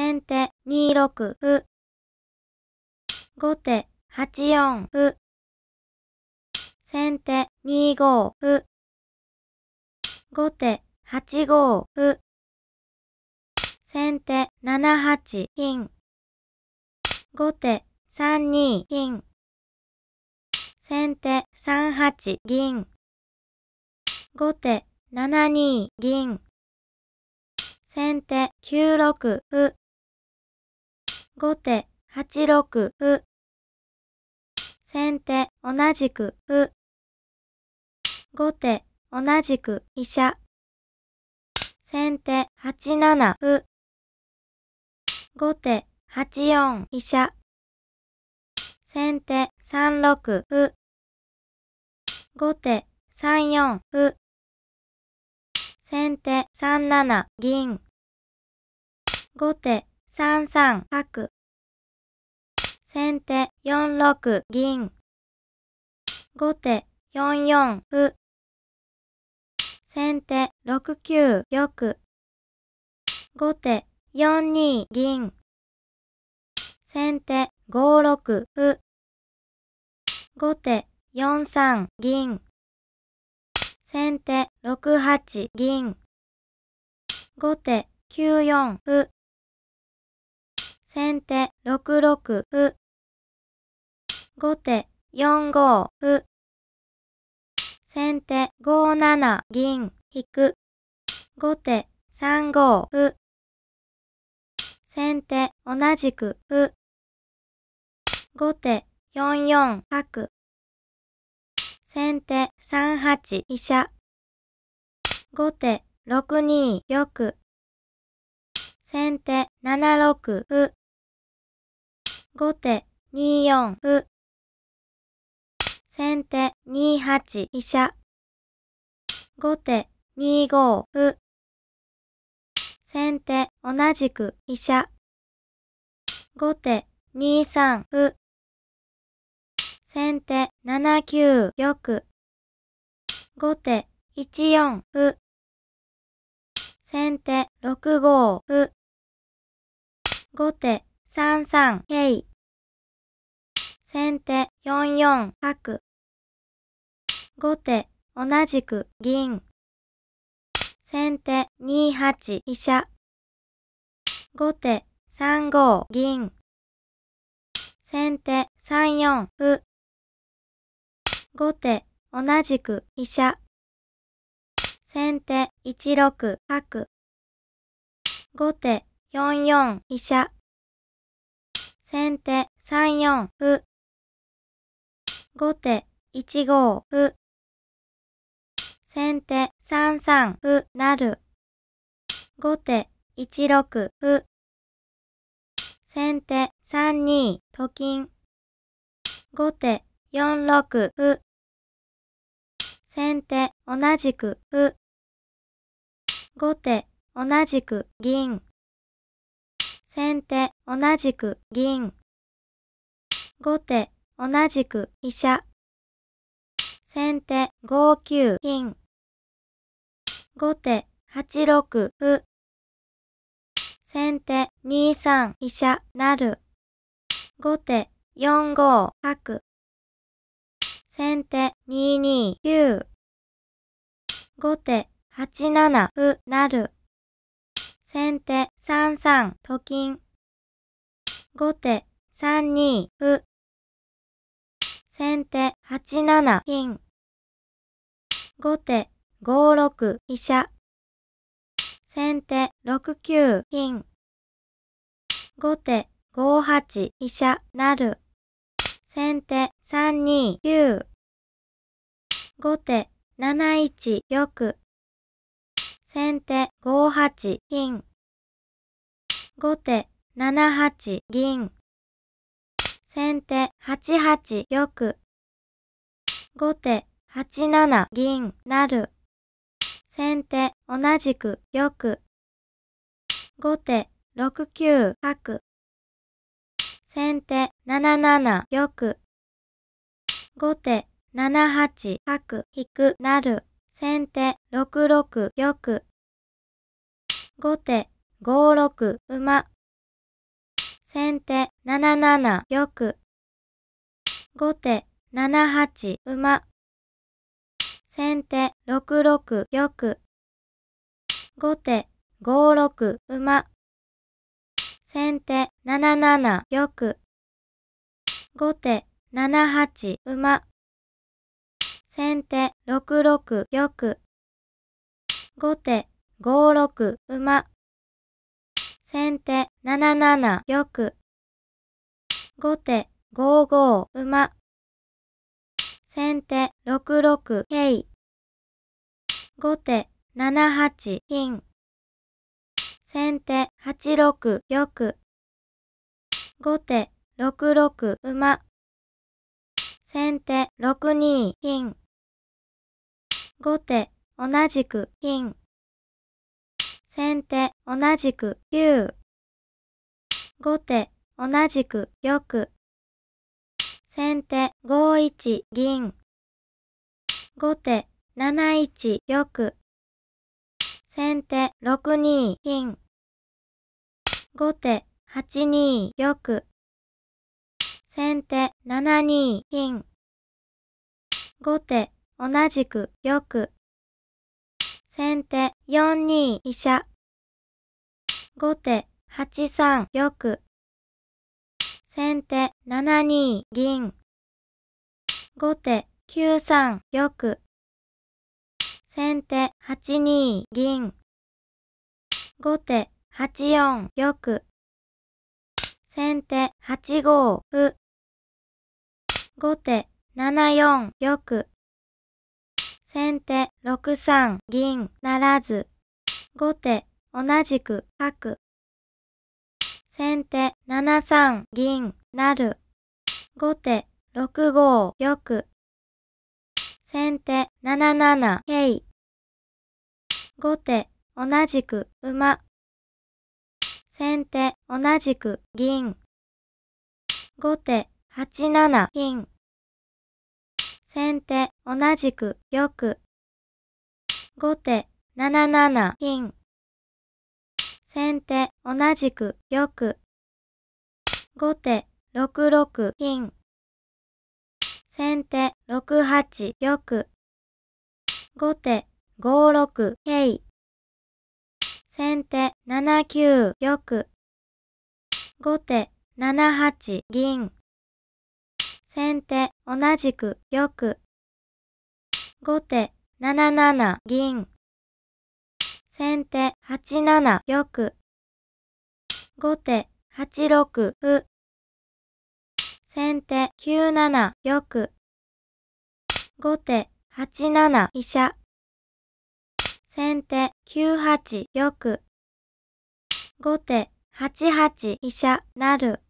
先手2六歩。後手8四歩。先手2五歩。後手8五歩。先手7八金。後手3二金。先手3八銀。後手7二銀。先手9六歩。後手8六歩。先手同じく歩。後手同じく飛車。先手8七歩。後手8四飛車。先手3六歩。後手3四歩。先手3七銀。後手3三角。先手4六銀。後手4四歩。先手6九玉。後手4二銀。先手5六歩。後手4三銀。先手6八銀。後手9四歩。先手6六歩。後手4五歩。先手5七銀引く。後手3五歩。先手同じく歩。後手4四角。先手3八飛車。後手6二玉。先手7六歩。後手2四歩。先手2八飛車。後手2五歩。先手同じく飛車。後手2三歩。先手7九玉。後手1四歩。先手6五歩。後手3三桂。先手4四角。後手同じく銀。先手2八飛車。後手3五銀。先手3四歩。後手同じく飛車。先手1六角。後手4四飛車。先手3四歩。後手1五歩。先手3三歩る。後手1六歩。先手3二と金。後手4六歩。先手同じく歩。後手同じく銀。先手同じく銀。後手同じく飛車。先手5九金。後手8六歩。先手2三飛車なる。後手4五角。先手2二九。後手8七歩なる。先手3三と金。後手3二歩。先手8七金。後手5六飛車。先手6九金。後手5八飛車なる。先手3二九。後手7一玉。先手5八金。後手7八銀。先手8八玉。後手8七銀成。先手同じく玉。後手6九角。先手7七玉。後手7八角引くなる。先手6六玉。後手5六馬。先手7七玉。後手7八馬。先手6六玉。後手5六馬。先手7七玉。後手7八馬。先手6六玉。後手5六馬。先手7七玉。後手5五馬。先手6六桂。後手7八金。先手8六玉。後手6六馬。先手6二金。後手同じく金。先手同じく9。後手同じく玉。先手5一銀。後手7一玉。先手6二金。後手8二玉。先手7二金。後手同じく玉。先手4二飛車。後手8三玉。先手7二銀。後手9三玉。先手8二銀。後手8四玉。先手8五歩。後手7四玉。先手6三銀ならず。後手同じく角。先手7三銀なる。後手6五玉。先手7七桂。後手同じく馬。先手同じく銀。後手8七金。先手、同じく、玉。後手、七七金。先手、同じく、玉。後手、六六金。先手、六八玉。後手、五六桂。先手、七九玉。後手、七八銀。先手、同じく、玉。後手、7七銀。先手、8七玉。後手、8六歩。先手、9七玉。後手、8七飛車。先手、9八玉。後手、8八飛車、なる。